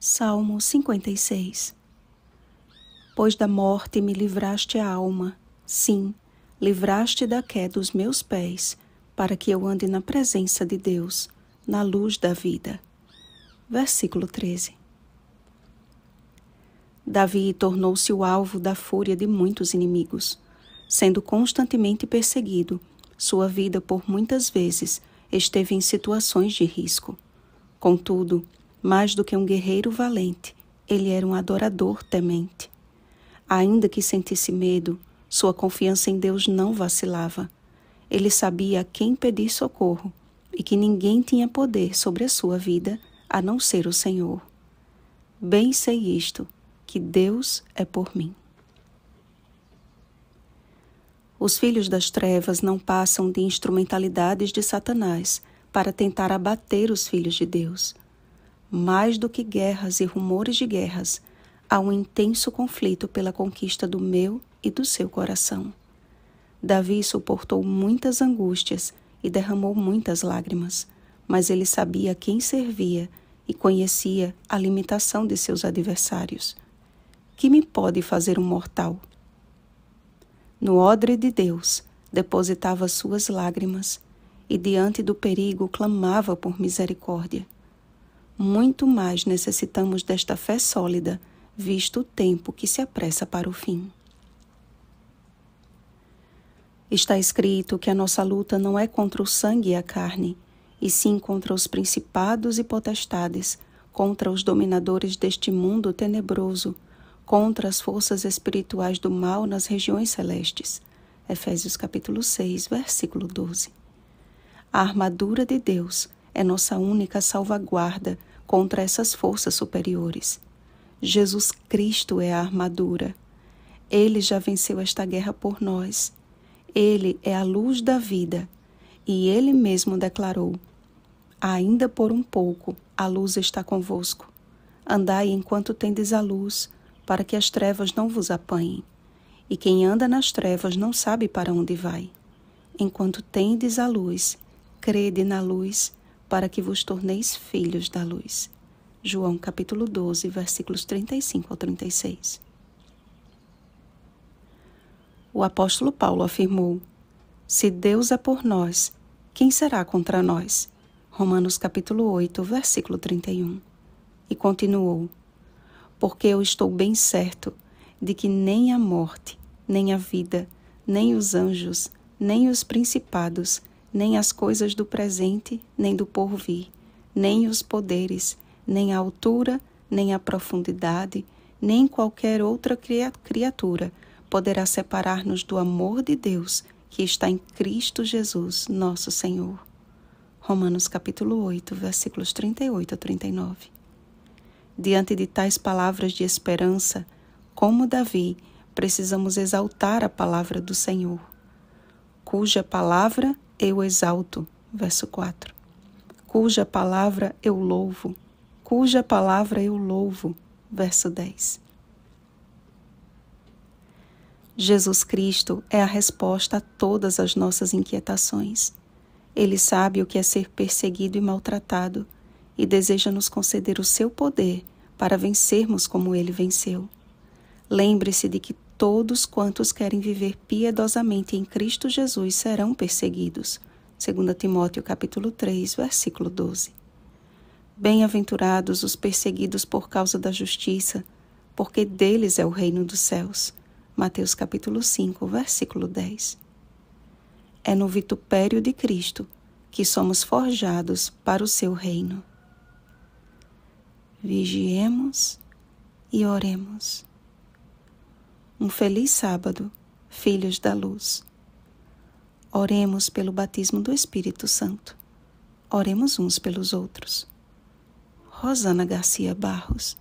Salmo 56 Pois da morte me livraste a alma, sim, livraste da queda dos meus pés, para que eu ande na presença de Deus, na luz da vida. Versículo 13 Davi tornou-se o alvo da fúria de muitos inimigos. Sendo constantemente perseguido, sua vida por muitas vezes esteve em situações de risco. Contudo, mais do que um guerreiro valente, ele era um adorador temente. Ainda que sentisse medo, sua confiança em Deus não vacilava. Ele sabia a quem pedir socorro e que ninguém tinha poder sobre a sua vida a não ser o Senhor. Bem sei isto, que Deus é por mim. Os filhos das trevas não passam de instrumentalidades de Satanás para tentar abater os filhos de Deus mais do que guerras e rumores de guerras, há um intenso conflito pela conquista do meu e do seu coração. Davi suportou muitas angústias e derramou muitas lágrimas, mas ele sabia quem servia e conhecia a limitação de seus adversários. Que me pode fazer um mortal? No odre de Deus, depositava suas lágrimas e, diante do perigo, clamava por misericórdia muito mais necessitamos desta fé sólida, visto o tempo que se apressa para o fim. Está escrito que a nossa luta não é contra o sangue e a carne, e sim contra os principados e potestades, contra os dominadores deste mundo tenebroso, contra as forças espirituais do mal nas regiões celestes. Efésios capítulo 6, versículo 12. A armadura de Deus é nossa única salvaguarda contra essas forças superiores. Jesus Cristo é a armadura. Ele já venceu esta guerra por nós. Ele é a luz da vida. E ele mesmo declarou: Ainda por um pouco a luz está convosco. Andai enquanto tendes a luz, para que as trevas não vos apanhem. E quem anda nas trevas não sabe para onde vai. Enquanto tendes a luz, crede na luz para que vos torneis filhos da luz. João capítulo 12, versículos 35 ao 36. O apóstolo Paulo afirmou: Se Deus é por nós, quem será contra nós? Romanos capítulo 8, versículo 31. E continuou: Porque eu estou bem certo de que nem a morte, nem a vida, nem os anjos, nem os principados, nem as coisas do presente, nem do porvir, nem os poderes, nem a altura, nem a profundidade, nem qualquer outra criatura poderá separar-nos do amor de Deus que está em Cristo Jesus, nosso Senhor. Romanos capítulo 8, versículos 38 a 39. Diante de tais palavras de esperança, como Davi, precisamos exaltar a palavra do Senhor, cuja palavra eu exalto. Verso 4. Cuja palavra eu louvo, cuja palavra eu louvo. Verso 10. Jesus Cristo é a resposta a todas as nossas inquietações. Ele sabe o que é ser perseguido e maltratado e deseja nos conceder o seu poder para vencermos como ele venceu. Lembre-se de que todos quantos querem viver piedosamente em Cristo Jesus serão perseguidos. 2 Timóteo capítulo 3, versículo 12. Bem-aventurados os perseguidos por causa da justiça, porque deles é o reino dos céus. Mateus capítulo 5, versículo 10. É no vitupério de Cristo que somos forjados para o seu reino. Vigiemos e oremos. Um feliz sábado, filhos da luz. Oremos pelo batismo do Espírito Santo. Oremos uns pelos outros. Rosana Garcia Barros.